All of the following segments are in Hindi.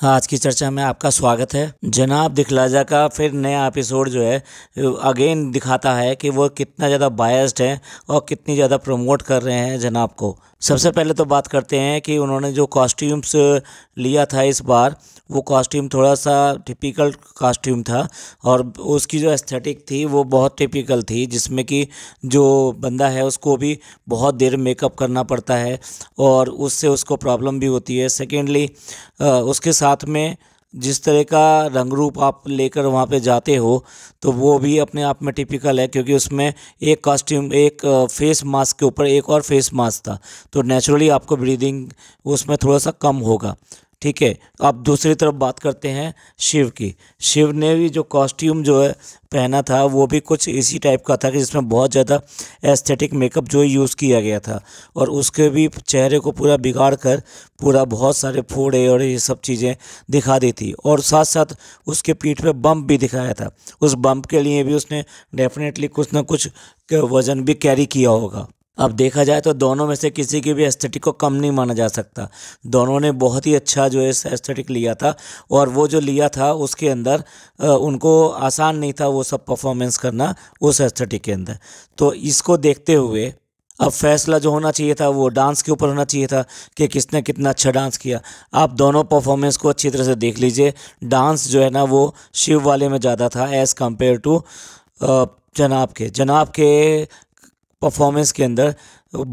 हाँ, आज की चर्चा में आपका स्वागत है जनाब दिखलाजा का फिर नया एपिसोड जो है अगेन दिखाता है कि वो कितना ज़्यादा बायस्ड है और कितनी ज़्यादा प्रमोट कर रहे हैं जनाब को सबसे पहले तो बात करते हैं कि उन्होंने जो कॉस्ट्यूम्स लिया था इस बार वो कॉस्ट्यूम थोड़ा सा टिपिकल कॉस्ट्यूम था और उसकी जो एस्थेटिक थी वो बहुत टिपिकल थी जिसमें कि जो बंदा है उसको भी बहुत देर मेकअप करना पड़ता है और उससे उसको प्रॉब्लम भी होती है सेकेंडली उसके साथ में जिस तरह का रंग रूप आप लेकर वहाँ पे जाते हो तो वो भी अपने आप में टिपिकल है क्योंकि उसमें एक कॉस्ट्यूम एक फेस मास्क के ऊपर एक और फेस मास्क था तो नेचुरली आपको ब्रीदिंग उसमें थोड़ा सा कम होगा ठीक है अब तो दूसरी तरफ बात करते हैं शिव की शिव ने भी जो कॉस्ट्यूम जो है पहना था वो भी कुछ इसी टाइप का था कि जिसमें बहुत ज़्यादा एस्थेटिक मेकअप जो यूज़ किया गया था और उसके भी चेहरे को पूरा बिगाड़ कर पूरा बहुत सारे फोड़े और ये सब चीज़ें दिखा दी थी और साथ साथ उसके पीठ पे बम्प भी दिखाया था उस बम्प के लिए भी उसने डेफिनेटली कुछ ना कुछ वज़न भी कैरी किया होगा अब देखा जाए तो दोनों में से किसी की भी एस्थेटिक को कम नहीं माना जा सकता दोनों ने बहुत ही अच्छा जो है एस्थेटिक लिया था और वो जो लिया था उसके अंदर उनको आसान नहीं था वो सब परफॉर्मेंस करना उस एस्थेटिक के अंदर तो इसको देखते हुए अब फैसला जो होना चाहिए था वो डांस के ऊपर होना चाहिए था कि किसने कितना अच्छा डांस किया आप दोनों परफॉर्मेंस को अच्छी तरह से देख लीजिए डांस जो है ना वो शिव वाले में ज़्यादा था एज़ कम्पेयर टू जनाब के जनाब के परफॉर्मेंस के अंदर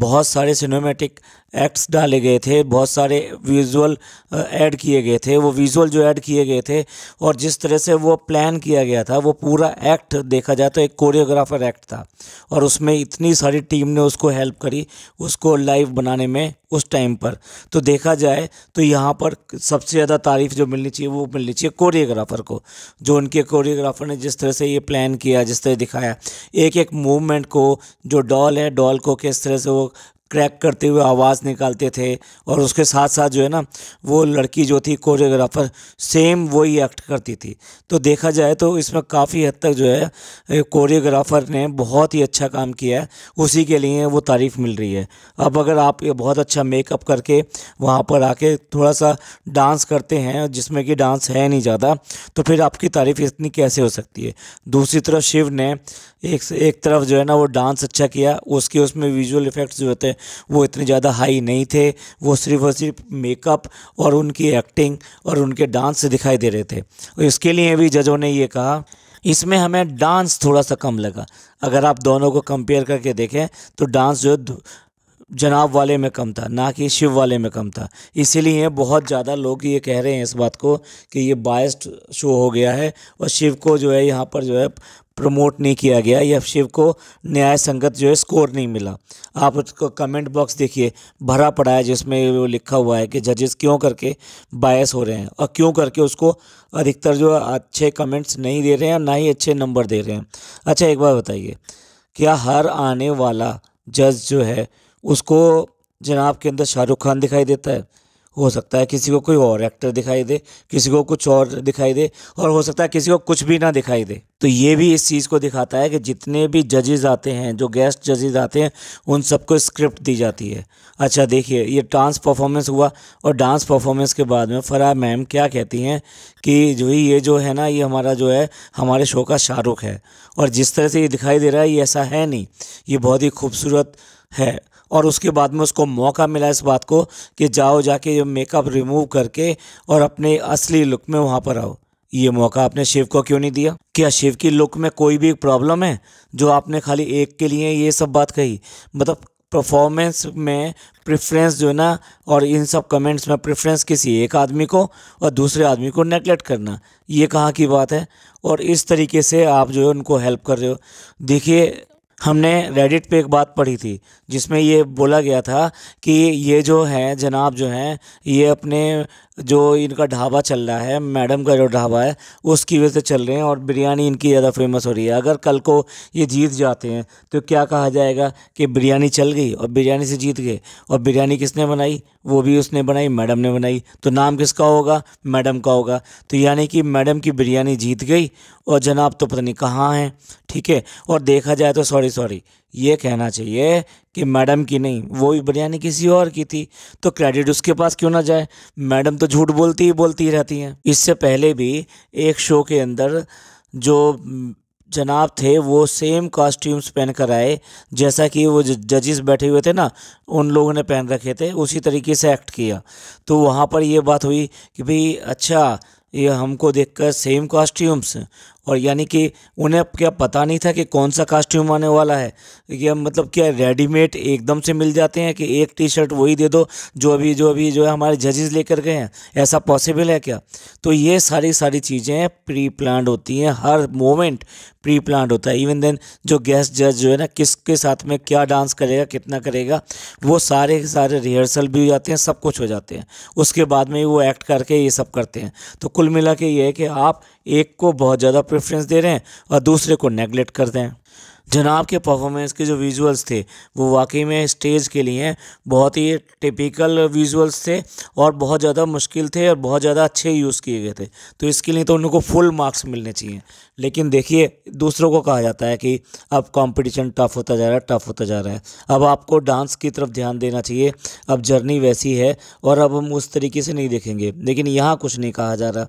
बहुत सारे सिनेमैटिक एक्ट्स डाले गए थे बहुत सारे विजुअल ऐड किए गए थे वो विजुअल जो ऐड किए गए थे और जिस तरह से वो प्लान किया गया था वो पूरा एक्ट देखा जाए तो एक कोरियोग्राफर एक्ट था और उसमें इतनी सारी टीम ने उसको हेल्प करी उसको लाइव बनाने में उस टाइम पर तो देखा जाए तो यहाँ पर सबसे ज़्यादा तारीफ जो मिलनी चाहिए वो मिलनी चाहिए कोरियोग्राफर को जो उनके कोरियोग्राफर ने जिस तरह से ये प्लान किया जिस तरह दिखाया एक एक मूवमेंट को जो डॉल है डॉल को किस तरह से वो क्रैक करते हुए आवाज़ निकालते थे और उसके साथ साथ जो है ना वो लड़की जो थी कोरियोग्राफर सेम वही एक्ट करती थी तो देखा जाए तो इसमें काफ़ी हद तक जो है कोरियोग्राफर ने बहुत ही अच्छा काम किया है उसी के लिए वो तारीफ़ मिल रही है अब अगर आप ये बहुत अच्छा मेकअप करके वहाँ पर आके थोड़ा सा डांस करते हैं जिसमें कि डांस है नहीं ज़्यादा तो फिर आपकी तारीफ़ इतनी कैसे हो सकती है दूसरी तरफ शिव ने एक एक तरफ जो है ना वो डांस अच्छा किया उसके उसमें विजुअल इफ़ेक्ट्स जो होते हैं वो इतने ज़्यादा हाई नहीं थे वो सिर्फ और सिर्फ मेकअप और उनकी एक्टिंग और उनके डांस से दिखाई दे रहे थे और इसके लिए भी जजों ने ये कहा इसमें हमें डांस थोड़ा सा कम लगा अगर आप दोनों को कंपेयर करके देखें तो डांस जो जनाब वाले में कम था ना कि शिव वाले में कम था इसीलिए बहुत ज़्यादा लोग ये कह रहे हैं इस बात को कि ये बायस्ड शो हो गया है और शिव को जो है यहाँ पर जो है प्रमोट नहीं किया गया या शिव को न्याय संगत जो है स्कोर नहीं मिला आप उसको कमेंट बॉक्स देखिए भरा पड़ा है जिसमें वो लिखा हुआ है कि जजेस क्यों करके बायस हो रहे हैं और क्यों करके उसको अधिकतर जो अच्छे कमेंट्स नहीं दे रहे हैं ना ही अच्छे नंबर दे रहे हैं अच्छा एक बार बताइए क्या हर आने वाला जज जो है उसको जनाब के अंदर शाहरुख खान दिखाई देता है हो सकता है किसी को कोई और एक्टर दिखाई दे किसी को कुछ और दिखाई दे और हो सकता है किसी को कुछ भी ना दिखाई दे तो ये भी इस चीज़ को दिखाता है कि जितने भी जजेज आते हैं जो गेस्ट जजेज आते हैं उन सबको स्क्रिप्ट दी जाती है अच्छा देखिए ये डांस परफॉर्मेंस हुआ और डांस परफॉर्मेंस के बाद में फरा मैम क्या कहती हैं कि जो ये जो है ना ये हमारा जो है हमारे शो का शाहरुख है और जिस तरह से ये दिखाई दे रहा है ये ऐसा है नहीं ये बहुत ही खूबसूरत है और उसके बाद में उसको मौका मिला इस बात को कि जाओ जाके ये मेकअप रिमूव करके और अपने असली लुक में वहाँ पर आओ ये मौका आपने शिव को क्यों नहीं दिया क्या शिव की लुक में कोई भी प्रॉब्लम है जो आपने खाली एक के लिए ये सब बात कही मतलब परफॉर्मेंस में प्रेफरेंस जो है ना और इन सब कमेंट्स में प्रेफरेंस किसी एक आदमी को और दूसरे आदमी को नेगलेक्ट करना ये कहाँ की बात है और इस तरीके से आप जो है उनको हेल्प कर रहे हो देखिए हमने रेडिट पे एक बात पढ़ी थी जिसमें ये बोला गया था कि ये जो हैं जनाब जो हैं ये अपने जो इनका ढाबा चल रहा है मैडम का जो ढाबा है उसकी वजह से चल रहे हैं और बिरयानी इनकी ज़्यादा फेमस हो रही है अगर कल को ये जीत जाते हैं तो क्या कहा जाएगा कि बिरयानी चल गई और बिरयानी से जीत गए और बिरयानी किसने बनाई वो भी उसने बनाई मैडम ने बनाई तो नाम किसका होगा मैडम का होगा तो यानी कि मैडम की बिरयानी जीत गई और जनाब तो पता नहीं कहाँ हैं ठीक है और देखा जाए तो सॉरी सॉरी ये कहना चाहिए कि मैडम की नहीं वो भी बिरयानी किसी और की थी तो क्रेडिट उसके पास क्यों ना जाए मैडम तो झूठ बोलती ही बोलती ही रहती हैं इससे पहले भी एक शो के अंदर जो जनाब थे वो सेम कॉस्ट्यूम्स पहन कर आए जैसा कि वो जजेस बैठे हुए थे ना उन लोगों ने पहन रखे थे उसी तरीके से एक्ट किया तो वहाँ पर ये बात हुई कि भाई अच्छा ये हमको देखकर सेम कॉस्ट्यूम्स और यानी कि उन्हें क्या पता नहीं था कि कौन सा कास्ट्यूम आने वाला है यह मतलब क्या रेडीमेड एकदम से मिल जाते हैं कि एक टी शर्ट वही दे दो जो अभी जो अभी जो है हमारे जजेस लेकर गए हैं ऐसा पॉसिबल है क्या तो ये सारी सारी चीज़ें प्री प्लान होती हैं हर मोमेंट प्री प्लान होता है इवन देन जो गेस्ट जज जो है ना किसके साथ में क्या डांस करेगा कितना करेगा वो सारे सारे रिहर्सल भी हो जाते हैं सब कुछ हो जाते हैं उसके बाद में वो एक्ट करके ये सब करते हैं तो कुल मिला के ये है कि आप एक को बहुत ज़्यादा प्रेफरेंस दे रहे हैं और दूसरे को नेगलेक्ट कर दें जनाब के परफॉर्मेंस के जो विजुअल्स थे वो वाकई में स्टेज के लिए बहुत ही टिपिकल विजुअल्स थे और बहुत ज़्यादा मुश्किल थे और बहुत ज़्यादा अच्छे यूज़ किए गए थे तो इसके लिए तो उनको फुल मार्क्स मिलने चाहिए लेकिन देखिए दूसरों को कहा जाता है कि अब कंपटीशन टफ होता जा रहा है टफ होता जा रहा है अब आपको डांस की तरफ ध्यान देना चाहिए अब जर्नी वैसी है और अब हम उस तरीके से नहीं देखेंगे लेकिन यहाँ कुछ नहीं कहा जा रहा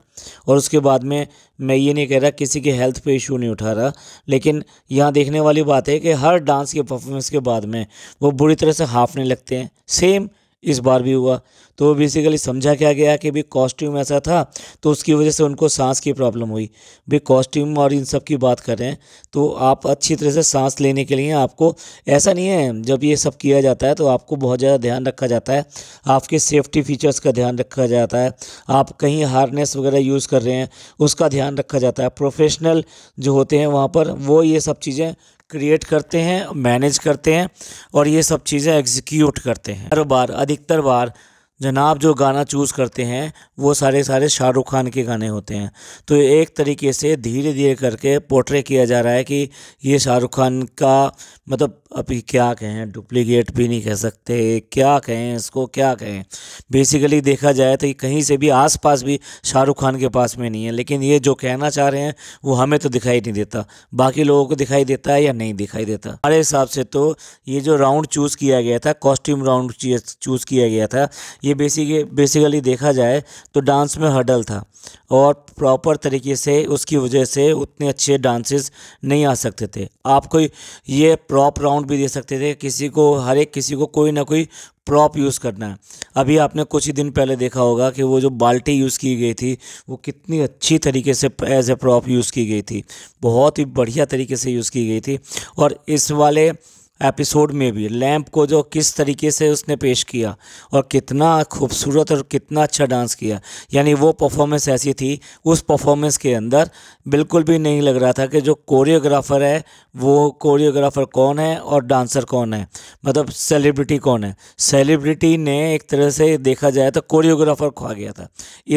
और उसके बाद में मैं ये नहीं कह रहा किसी के हेल्थ पे इशू नहीं उठा रहा लेकिन यहाँ देखने वाली बात है कि हर डांस के परफॉर्मेंस के बाद में वो बुरी तरह से हाँफने लगते हैं सेम इस बार भी हुआ तो बेसिकली समझा क्या गया कि भी कॉस्ट्यूम ऐसा था तो उसकी वजह से उनको सांस की प्रॉब्लम हुई भी कॉस्ट्यूम और इन सब की बात करें तो आप अच्छी तरह से सांस लेने के लिए आपको ऐसा नहीं है जब ये सब किया जाता है तो आपको बहुत ज़्यादा ध्यान रखा जाता है आपके सेफ्टी फीचर्स का ध्यान रखा जाता है आप कहीं हारनेस वगैरह यूज़ कर रहे हैं उसका ध्यान रखा जाता है प्रोफेशनल जो होते हैं वहाँ पर वो ये सब चीज़ें क्रिएट करते हैं मैनेज करते हैं और ये सब चीज़ें एग्जीक्यूट करते हैं हर बार अधिकतर बार जनाब जो गाना चूज़ करते हैं वो सारे सारे शाहरुख खान के गाने होते हैं तो एक तरीके से धीरे धीरे करके पोर्ट्रे किया जा रहा है कि ये शाहरुख खान का मतलब अभी क्या कहें डुप्लीकेट भी नहीं कह सकते क्या कहें इसको क्या कहें बेसिकली देखा जाए तो कहीं से भी आसपास भी शाहरुख खान के पास में नहीं है लेकिन ये जो कहना चाह रहे हैं वो हमें तो दिखाई नहीं देता बाकी लोगों को दिखाई देता है या नहीं दिखाई देता हमारे हिसाब से तो ये जो राउंड चूज़ किया गया था कॉस्ट्यूम राउंड चूज़ किया गया था ये बेसिक बेसिकली देखा जाए तो डांस में हडल था और प्रॉपर तरीके से उसकी वजह से उतने अच्छे डांसेस नहीं आ सकते थे आप कोई ये प्रॉप राउंड भी दे सकते थे किसी को हर एक किसी को कोई ना कोई प्रॉप यूज़ करना है अभी आपने कुछ ही दिन पहले देखा होगा कि वो जो बाल्टी यूज़ की गई थी वो कितनी अच्छी तरीके से एज ए प्रॉप यूज़ की गई थी बहुत ही बढ़िया तरीके से यूज़ की गई थी और इस वाले एपिसोड में भी लैम्प को जो किस तरीके से उसने पेश किया और कितना खूबसूरत और कितना अच्छा डांस किया यानी वो परफॉर्मेंस ऐसी थी उस परफॉर्मेंस के अंदर बिल्कुल भी नहीं लग रहा था कि जो कोरियोग्राफर है वो कोरियोग्राफर कौन है और डांसर कौन है मतलब सेलिब्रिटी कौन है सेलिब्रिटी ने एक तरह से देखा जाए तो कोरियोग्राफर खो गया था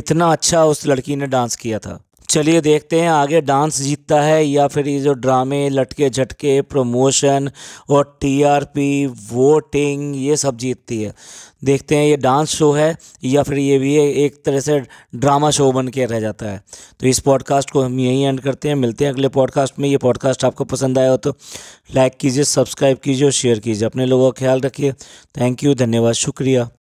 इतना अच्छा उस लड़की ने डांस किया था चलिए देखते हैं आगे डांस जीतता है या फिर ये जो ड्रामे लटके झटके प्रमोशन और टीआरपी वोटिंग ये सब जीतती है देखते हैं ये डांस शो है या फिर ये भी एक तरह से ड्रामा शो बन के रह जाता है तो इस पॉडकास्ट को हम यहीं एंड करते हैं मिलते हैं अगले पॉडकास्ट में ये पॉडकास्ट आपको पसंद आया हो तो लाइक कीजिए सब्सक्राइब कीजिए और शेयर कीजिए अपने लोगों का ख्याल रखिए थैंक यू धन्यवाद शुक्रिया